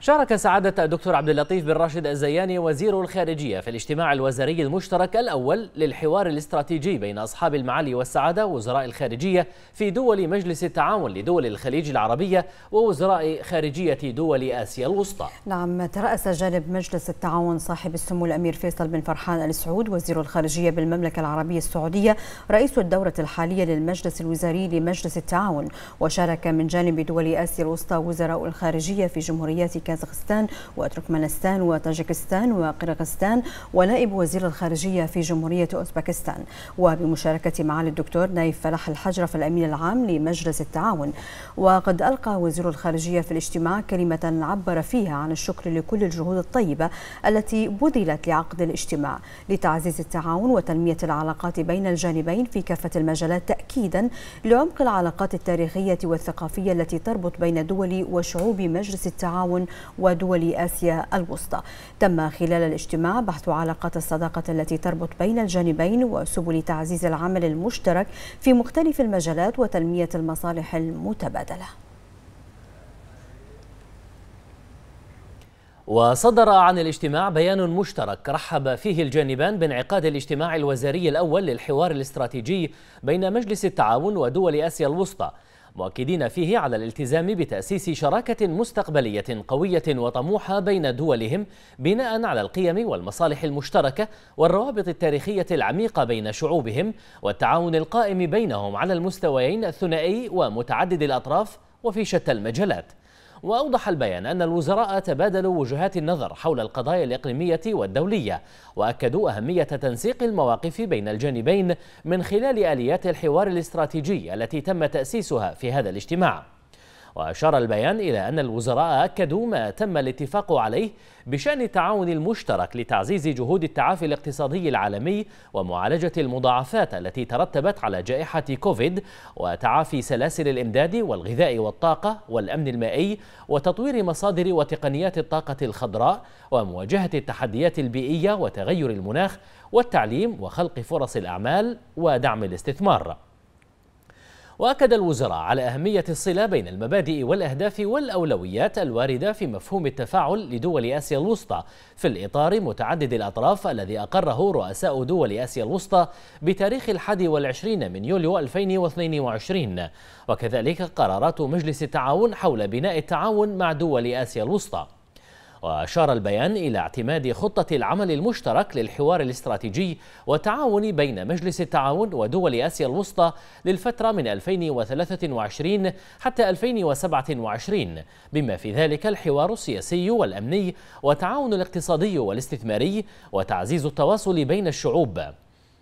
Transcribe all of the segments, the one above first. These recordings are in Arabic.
شارك سعادة الدكتور عبد اللطيف بن راشد الزياني وزير الخارجية في الاجتماع الوزاري المشترك الأول للحوار الاستراتيجي بين أصحاب المعالي والسعادة وزراء الخارجية في دول مجلس التعاون لدول الخليج العربية ووزراء خارجية دول آسيا الوسطى نعم ترأس جانب مجلس التعاون صاحب السمو الأمير فيصل بن فرحان آل سعود وزير الخارجية بالمملكة العربية السعودية رئيس الدورة الحالية للمجلس الوزاري لمجلس التعاون وشارك من جانب دول آسيا الوسطى وزراء الخارجية في جمهوريات كازاخستان وتركمانستان وطاجكستان وقرغستان ونائب وزير الخارجية في جمهورية أوزبكستان وبمشاركة معالي الدكتور نايف فلاح الحجرف الأمين العام لمجلس التعاون وقد ألقى وزير الخارجية في الاجتماع كلمة عبر فيها عن الشكر لكل الجهود الطيبة التي بذلت لعقد الاجتماع لتعزيز التعاون وتنمية العلاقات بين الجانبين في كافة المجالات تأكيدا لعمق العلاقات التاريخية والثقافية التي تربط بين دول وشعوب مجلس التعاون ودول آسيا الوسطى تم خلال الاجتماع بحث علاقات الصداقة التي تربط بين الجانبين وسبل تعزيز العمل المشترك في مختلف المجالات وتنمية المصالح المتبادلة وصدر عن الاجتماع بيان مشترك رحب فيه الجانبان بانعقاد الاجتماع الوزاري الأول للحوار الاستراتيجي بين مجلس التعاون ودول آسيا الوسطى مؤكدين فيه على الالتزام بتأسيس شراكة مستقبلية قوية وطموحة بين دولهم بناء على القيم والمصالح المشتركة والروابط التاريخية العميقة بين شعوبهم والتعاون القائم بينهم على المستويين الثنائي ومتعدد الأطراف وفي شتى المجالات وأوضح البيان أن الوزراء تبادلوا وجهات النظر حول القضايا الإقليمية والدولية وأكدوا أهمية تنسيق المواقف بين الجانبين من خلال آليات الحوار الاستراتيجي التي تم تأسيسها في هذا الاجتماع وأشار البيان إلى أن الوزراء أكدوا ما تم الاتفاق عليه بشأن التعاون المشترك لتعزيز جهود التعافي الاقتصادي العالمي ومعالجة المضاعفات التي ترتبت على جائحة كوفيد وتعافي سلاسل الإمداد والغذاء والطاقة والأمن المائي وتطوير مصادر وتقنيات الطاقة الخضراء ومواجهة التحديات البيئية وتغير المناخ والتعليم وخلق فرص الأعمال ودعم الاستثمار وأكد الوزراء على أهمية الصلة بين المبادئ والأهداف والأولويات الواردة في مفهوم التفاعل لدول آسيا الوسطى في الإطار متعدد الأطراف الذي أقره رؤساء دول آسيا الوسطى بتاريخ 21 من يوليو 2022 وكذلك قرارات مجلس التعاون حول بناء التعاون مع دول آسيا الوسطى وأشار البيان إلى اعتماد خطة العمل المشترك للحوار الاستراتيجي والتعاون بين مجلس التعاون ودول آسيا الوسطى للفترة من 2023 حتى 2027 بما في ذلك الحوار السياسي والأمني والتعاون الاقتصادي والاستثماري وتعزيز التواصل بين الشعوب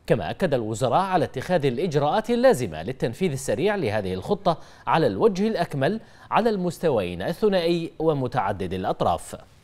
كما أكد الوزراء على اتخاذ الإجراءات اللازمة للتنفيذ السريع لهذه الخطة على الوجه الأكمل على المستويين الثنائي ومتعدد الأطراف